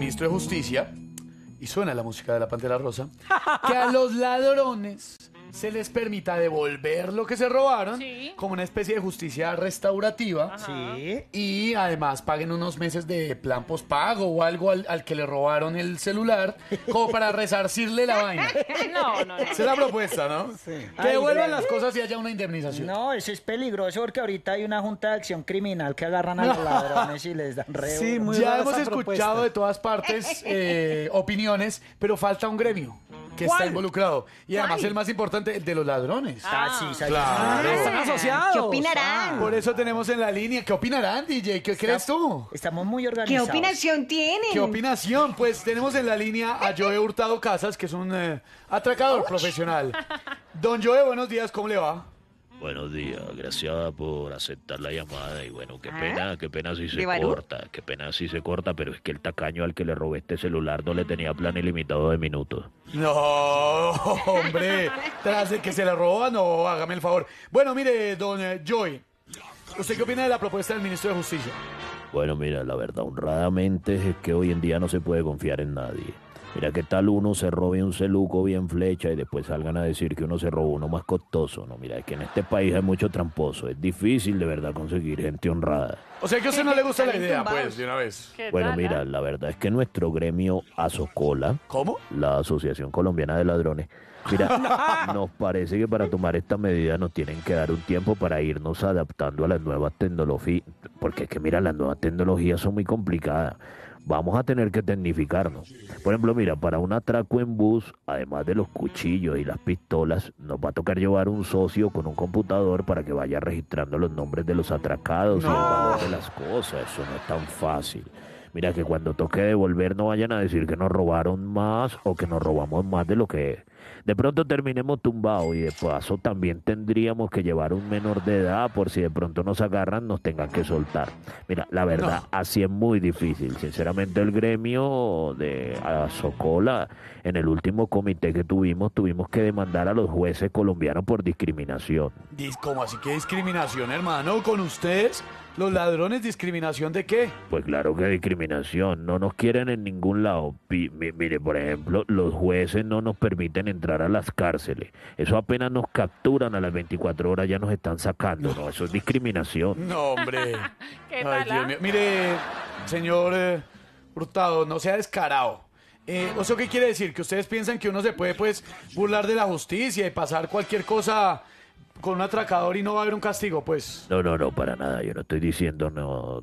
ministro de Justicia, y suena la música de la Pantera Rosa, que a los ladrones se les permita devolver lo que se robaron como una especie de justicia restaurativa y además paguen unos meses de plan pospago o algo al, que le robaron el celular como para resarcirle la vaina. No, no, Esa es la propuesta, ¿no? Que devuelvan las cosas y haya una indemnización. No, eso es peligroso porque ahorita hay una junta de acción criminal que agarran a los ladrones y les dan reo. Sí, ya hemos escuchado de todas partes eh, opiniones, pero falta un gremio que está involucrado. Y además el más importante, el de los ladrones. Ah, sí, claro. Ah, están asociados. ¿Qué opinarán? Por eso tenemos en la línea, ¿qué opinarán, DJ? ¿Qué crees tú? Estamos muy organizados ¿Qué opinación tienen? ¿Qué opinación? Pues tenemos en la línea a Joe Hurtado Casas, que es un eh, atracador profesional. Don Joe, buenos días, ¿cómo le va? Buenos días, gracias por aceptar la llamada y bueno, qué ah. pena, qué pena si se corta, qué pena si se corta, pero es que el tacaño al que le robé este celular no le tenía plan ilimitado de minutos. No, hombre, tras que se la roban o hágame el favor. Bueno, mire, don eh, Joy, ¿usted qué opina de la propuesta del ministro de Justicia? Bueno, mira, la verdad, honradamente es que hoy en día no se puede confiar en nadie. Mira qué tal uno se robe un celuco bien flecha y después salgan a decir que uno se robó uno más costoso. No, mira, es que en este país hay mucho tramposo. Es difícil de verdad conseguir gente honrada. O sea que a usted no le gusta la idea, pues, de una vez. Bueno, mira, ah? la verdad es que nuestro gremio Asocola... ¿cómo? La Asociación Colombiana de Ladrones, Mira, nos parece que para tomar esta medida nos tienen que dar un tiempo para irnos adaptando a las nuevas tecnologías, porque es que mira, las nuevas tecnologías son muy complicadas vamos a tener que tecnificarnos. Por ejemplo, mira, para un atraco en bus, además de los cuchillos y las pistolas, nos va a tocar llevar un socio con un computador para que vaya registrando los nombres de los atracados y el valor de las cosas. Eso no es tan fácil. Mira que cuando toque devolver no vayan a decir que nos robaron más o que nos robamos más de lo que De pronto terminemos tumbados y de paso también tendríamos que llevar un menor de edad por si de pronto nos agarran nos tengan que soltar. Mira, la verdad, así es muy difícil. Sinceramente el gremio de Socola, en el último comité que tuvimos, tuvimos que demandar a los jueces colombianos por discriminación. ¿Cómo así que discriminación, hermano? ¿Con ustedes? ¿Los ladrones discriminación de qué? Pues claro que discriminación, no nos quieren en ningún lado. mire, por ejemplo, los jueces no nos permiten entrar a las cárceles. Eso apenas nos capturan a las 24 horas, ya nos están sacando, ¿no? Eso es discriminación. No, hombre. ¿Qué Mire, señor eh, Hurtado, no sea descarado. Eh, ¿Eso qué quiere decir? ¿Que ustedes piensan que uno se puede, pues, burlar de la justicia y pasar cualquier cosa con un atracador y no va a haber un castigo, pues. No, no, no, para nada. Yo no estoy diciendo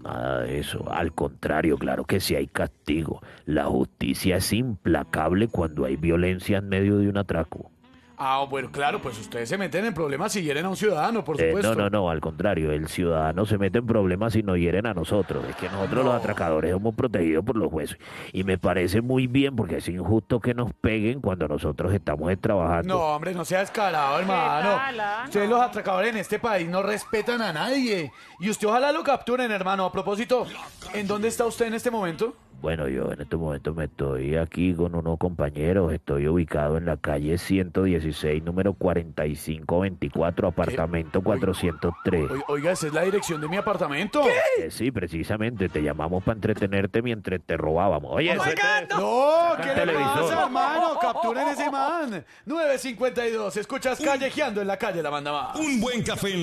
nada de eso. Al contrario, claro que sí hay castigo. La justicia es implacable cuando hay violencia en medio de un atraco. Ah, bueno, claro, pues ustedes se meten en problemas si hieren a un ciudadano, por eh, supuesto. no, no, no, al contrario, el ciudadano se mete en problemas si no hieren a nosotros. Es que nosotros los atracadores somos protegidos por los jueces. Y me parece muy bien porque es injusto que nos peguen cuando nosotros estamos trabajando. No, hombre, no sea escalado, hermano. Ustedes los atracadores en este país no respetan a nadie. Y usted ojalá lo capturen, hermano. A propósito, ¿en dónde está usted en este momento? Bueno, yo en este momento me estoy aquí con unos compañeros. Estoy ubicado en la calle 116, número 4524, apartamento 403. Oiga, esa es la dirección de mi apartamento. Eh, sí, precisamente. Te llamamos para entretenerte mientras te robábamos. Oye, oh no, ¿qué le pasa, hermano? Capturen ese man. 952. Escuchas callejeando en la calle la banda más. Un buen café